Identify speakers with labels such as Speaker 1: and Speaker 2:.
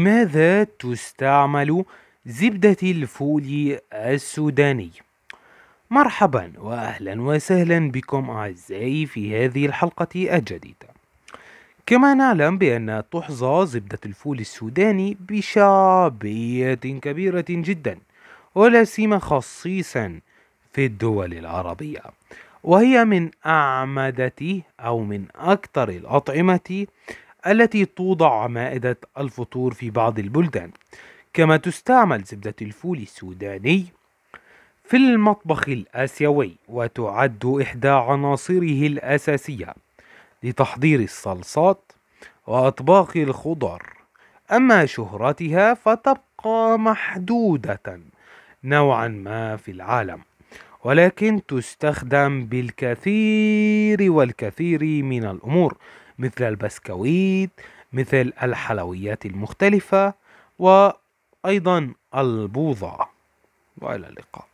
Speaker 1: لماذا تستعمل زبدة الفول السوداني؟ مرحبا وأهلا وسهلا بكم أعزائي في هذه الحلقة الجديدة كما نعلم بأن تحظى زبدة الفول السوداني بشعبية كبيرة جدا ولا سيما خصيصا في الدول العربية وهي من أعمدة أو من أكثر الأطعمة التي توضع مائدة الفطور في بعض البلدان كما تستعمل زبدة الفول السوداني في المطبخ الآسيوي وتعد إحدى عناصره الأساسية لتحضير الصلصات وأطباق الخضار أما شهرتها فتبقى محدودة نوعا ما في العالم ولكن تستخدم بالكثير والكثير من الأمور مثل البسكويت مثل الحلويات المختلفة وأيضا البوظة وإلى اللقاء